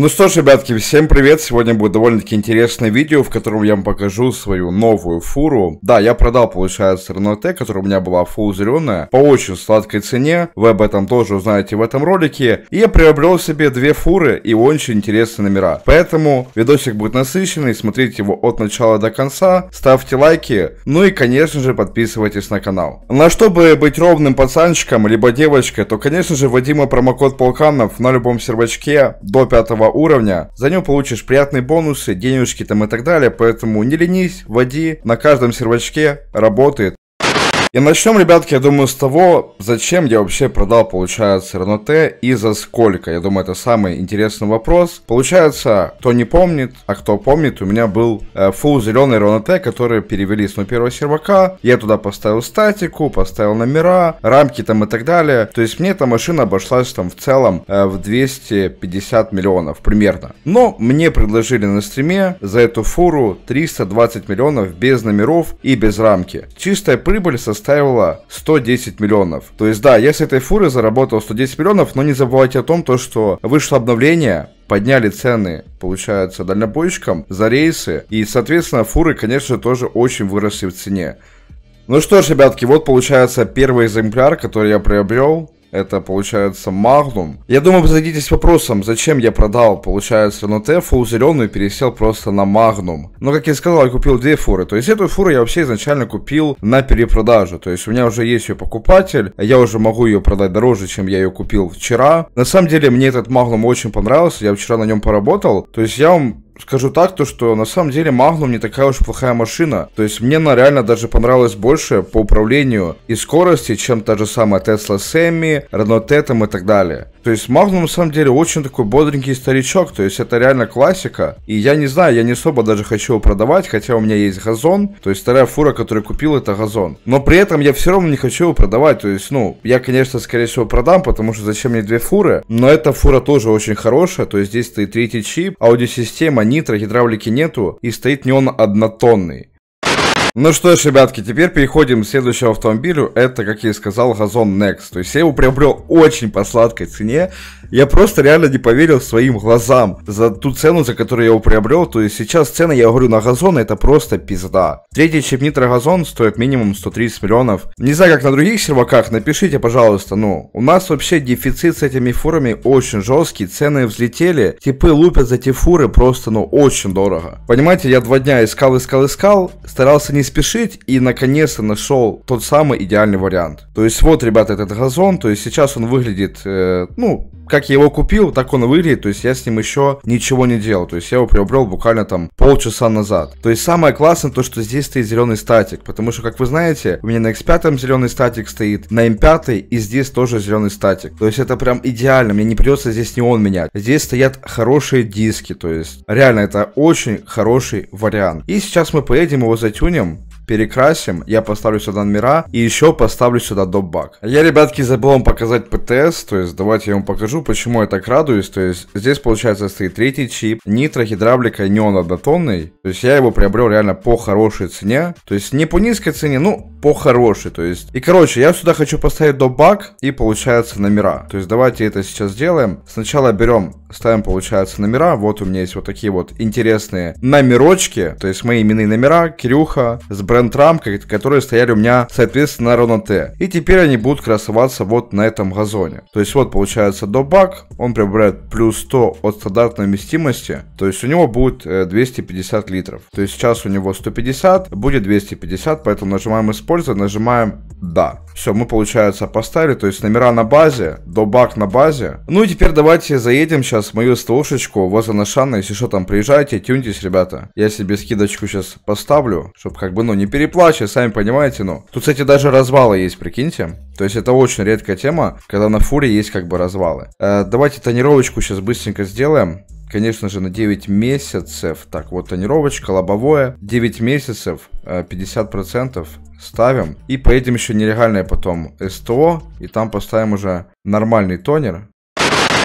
Ну что ж, ребятки, всем привет! Сегодня будет довольно-таки интересное видео, в котором я вам покажу свою новую фуру. Да, я продал, получается, Renault T, которая у меня была фул зеленая, по очень сладкой цене. Вы об этом тоже узнаете в этом ролике. И я приобрел себе две фуры и очень интересные номера. Поэтому видосик будет насыщенный, смотрите его от начала до конца, ставьте лайки, ну и, конечно же, подписывайтесь на канал. На чтобы быть ровным пацанчиком, либо девочкой, то, конечно же, Вадима промокод Полканов на любом сервачке до 5 уровня. За него получишь приятные бонусы, денежки там и так далее, поэтому не ленись, води, на каждом сервачке работает. И начнем, ребятки, я думаю, с того, зачем я вообще продал, получается, Рено и за сколько. Я думаю, это самый интересный вопрос. Получается, кто не помнит, а кто помнит, у меня был э, full зеленый Рено который перевели с ну, первого сервака. Я туда поставил статику, поставил номера, рамки там и так далее. То есть мне эта машина обошлась там в целом э, в 250 миллионов примерно. Но мне предложили на стриме за эту фуру 320 миллионов без номеров и без рамки. Чистая прибыль со составила 110 миллионов. То есть да, я с этой фуры заработал 110 миллионов, но не забывайте о том, то, что вышло обновление, подняли цены, получается, дальнобойщикам за рейсы, и, соответственно, фуры, конечно, тоже очень выросли в цене. Ну что ж, ребятки, вот получается первый экземпляр, который я приобрел. Это, получается, Магнум. Я думаю, вы зададитесь вопросом, зачем я продал, получается, на Тефу зеленую пересел просто на Магнум. Но, как я сказал, я купил две фуры. То есть, эту фуру я вообще изначально купил на перепродажу. То есть, у меня уже есть ее покупатель. Я уже могу ее продать дороже, чем я ее купил вчера. На самом деле, мне этот Магнум очень понравился. Я вчера на нем поработал. То есть, я вам скажу так, то что на самом деле Magnum не такая уж плохая машина. То есть мне она реально даже понравилась больше по управлению и скорости, чем та же самая Tesla Semi, Renault Tetam и так далее. То есть Магнум на самом деле очень такой бодренький старичок, то есть это реально классика. И я не знаю, я не особо даже хочу его продавать, хотя у меня есть газон, то есть вторая фура, которую купил, это газон. Но при этом я все равно не хочу его продавать, то есть, ну, я, конечно, скорее всего продам, потому что зачем мне две фуры, но эта фура тоже очень хорошая, то есть здесь стоит третий чип, аудиосистема, нитро, гидравлики нету и стоит не он однотонный. Ну что ж, ребятки, теперь переходим к следующему автомобилю. Это, как я и сказал, Газон Next. То есть я его приобрел очень по сладкой цене. Я просто реально не поверил своим глазам за ту цену, за которую я его приобрел. То есть сейчас цена, я говорю, на газон это просто пизда. Третий чип газон стоит минимум 130 миллионов. Не знаю, как на других серваках, напишите, пожалуйста. Ну, у нас вообще дефицит с этими фурами очень жесткий, цены взлетели. Типы лупят за эти фуры просто, ну, очень дорого. Понимаете, я два дня искал, искал, искал, старался не спешить и наконец-то нашел тот самый идеальный вариант. То есть вот, ребята, этот газон, то есть сейчас он выглядит, э, ну, как я его купил, так он выглядит, то есть я с ним еще ничего не делал, то есть я его приобрел буквально там полчаса назад. То есть самое классное то, что здесь стоит зеленый статик, потому что, как вы знаете, у меня на X5 зеленый статик стоит, на M5 и здесь тоже зеленый статик. То есть это прям идеально, мне не придется здесь не он менять. Здесь стоят хорошие диски, то есть реально это очень хороший вариант. И сейчас мы поедем его затюнем, перекрасим, я поставлю сюда номера и еще поставлю сюда доп-баг. Я, ребятки, забыл вам показать ПТС, то есть давайте я вам покажу, почему я так радуюсь, то есть здесь получается стоит третий чип, нитро-гидравлика не он однотонный, то есть я его приобрел реально по хорошей цене, то есть не по низкой цене, ну по хорошей, то есть. И короче, я сюда хочу поставить доп-баг и получается номера, то есть давайте это сейчас сделаем. Сначала берем ставим, получается, номера. Вот у меня есть вот такие вот интересные номерочки, то есть мои именные номера, Кирюха, с бренд-рамкой, которые стояли у меня, соответственно, на Рона Т. И теперь они будут красоваться вот на этом газоне. То есть вот, получается, добак, он приобретает плюс 100 от стандартной вместимости, то есть у него будет 250 э, литров. То есть сейчас у него 150, будет 250, поэтому нажимаем «Использовать», нажимаем «Да». Все, мы, получается, поставили, то есть номера на базе, добак на базе. Ну и теперь давайте заедем сейчас сейчас мою ствошечку возле Нашана, если что там, приезжайте, тюньтесь, ребята. Я себе скидочку сейчас поставлю, чтобы как бы, ну, не переплачивать, сами понимаете, ну. Тут, кстати, даже развалы есть, прикиньте. То есть это очень редкая тема, когда на фуре есть как бы развалы. Э, давайте тонировочку сейчас быстренько сделаем конечно же, на 9 месяцев. Так, вот тонировочка, лобовое. 9 месяцев, 50% э, ставим. И поедем еще нелегальное потом СТО. И там поставим уже нормальный тонер.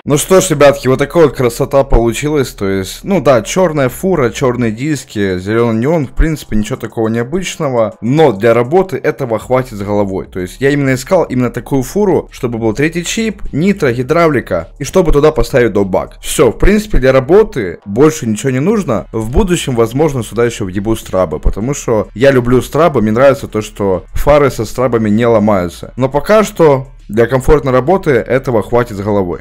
Ну что ж, ребятки, вот такая вот красота получилась. То есть, ну да, черная фура, черные диски, зеленый неон, в принципе, ничего такого необычного. Но для работы этого хватит с головой. То есть, я именно искал именно такую фуру, чтобы был третий чип, нитро, гидравлика, и чтобы туда поставить добак. Все, в принципе, для работы больше ничего не нужно. В будущем, возможно, сюда еще въебу страбы, потому что я люблю страбы, мне нравится то, что фары со страбами не ломаются. Но пока что для комфортной работы этого хватит с головой.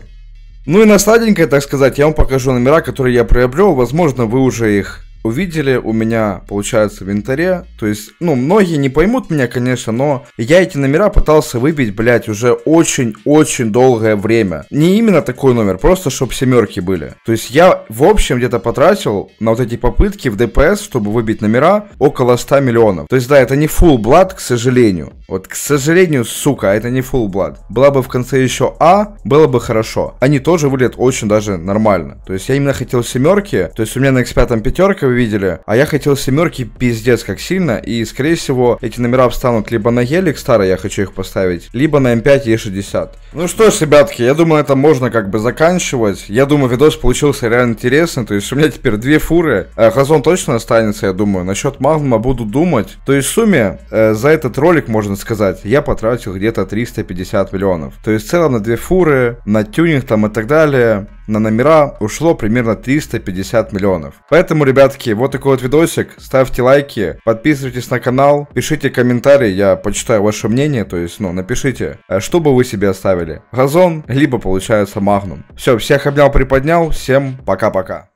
Ну и на сладенькое, так сказать, я вам покажу номера, которые я приобрел. Возможно, вы уже их увидели у меня, получается, в инвентаре. То есть, ну, многие не поймут меня, конечно, но я эти номера пытался выбить, блядь, уже очень-очень долгое время. Не именно такой номер, просто чтобы семерки были. То есть я, в общем, где-то потратил на вот эти попытки в ДПС, чтобы выбить номера, около 100 миллионов. То есть, да, это не full blood, к сожалению. Вот, к сожалению, сука, это не full blood. Была бы в конце еще А, было бы хорошо. Они тоже выглядят очень даже нормально. То есть я именно хотел семерки, то есть у меня на X5 пятерка увидели. А я хотел семерки пиздец как сильно, и скорее всего эти номера встанут либо на Елик старый, я хочу их поставить, либо на М5 Е60. Ну что ж, ребятки, я думаю, это можно как бы заканчивать. Я думаю, видос получился реально интересный, то есть у меня теперь две фуры. Э, Хазон точно останется, я думаю. Насчет Магнума буду думать. То есть в сумме э, за этот ролик, можно сказать, я потратил где-то 350 миллионов. То есть в целом на две фуры, на тюнинг там и так далее на номера ушло примерно 350 миллионов. Поэтому, ребятки, вот такой вот видосик. Ставьте лайки, подписывайтесь на канал, пишите комментарии, я почитаю ваше мнение, то есть, ну, напишите, а что бы вы себе оставили. Газон, либо, получается, Магнум. Все, всех обнял, приподнял, всем пока-пока.